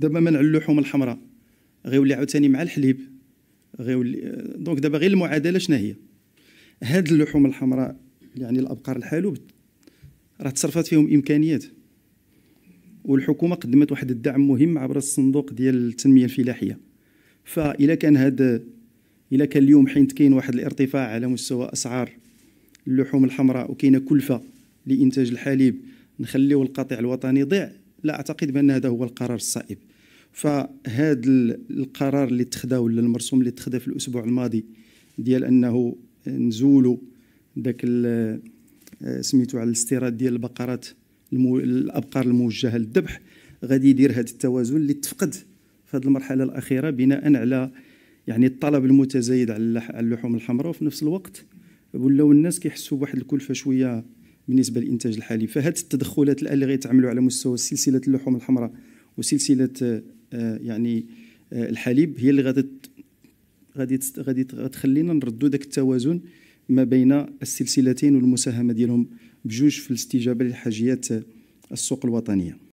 دابا منع اللحوم الحمراء غيولي عاوتاني مع الحليب غيولي دونك دابا غير المعادله شنو هي هاد اللحوم الحمراء يعني الابقار الحالوب راه تصرفات فيهم امكانيات والحكومه قدمت واحد الدعم مهم عبر الصندوق ديال التنميه الفلاحيه فإذا كان هذا إذا كان اليوم حيت كاين واحد الارتفاع على مستوى اسعار اللحوم الحمراء وكاينه كلفه لانتاج الحليب نخليو القطيع الوطني ضيع لا اعتقد بان هذا هو القرار الصائب فهذا القرار اللي تخدا ولا المرسوم اللي تخدا في الاسبوع الماضي ديال انه نزولوا داك آه، سميتو على الاستيراد ديال البقرات المو... الابقار الموجهه للذبح غادي يدير هذا التوازن اللي تفقد في هذه المرحله الاخيره بناء على يعني الطلب المتزايد على اللحوم الحمراء وفي نفس الوقت ولاو الناس كيحسوا بواحد الكلفه شويه بالنسبه للانتاج الحالي فهاد التدخلات الان اللي غيتعملوا على مستوى سلسله اللحوم الحمراء وسلسله آه، يعني آه، الحليب هي اللي غادي غادي غادي تخلينا نردوا داك التوازن ما بين السلسلتين والمساهمه ديالهم بجوج في الاستجابه للحاجيات آه، السوق الوطنيه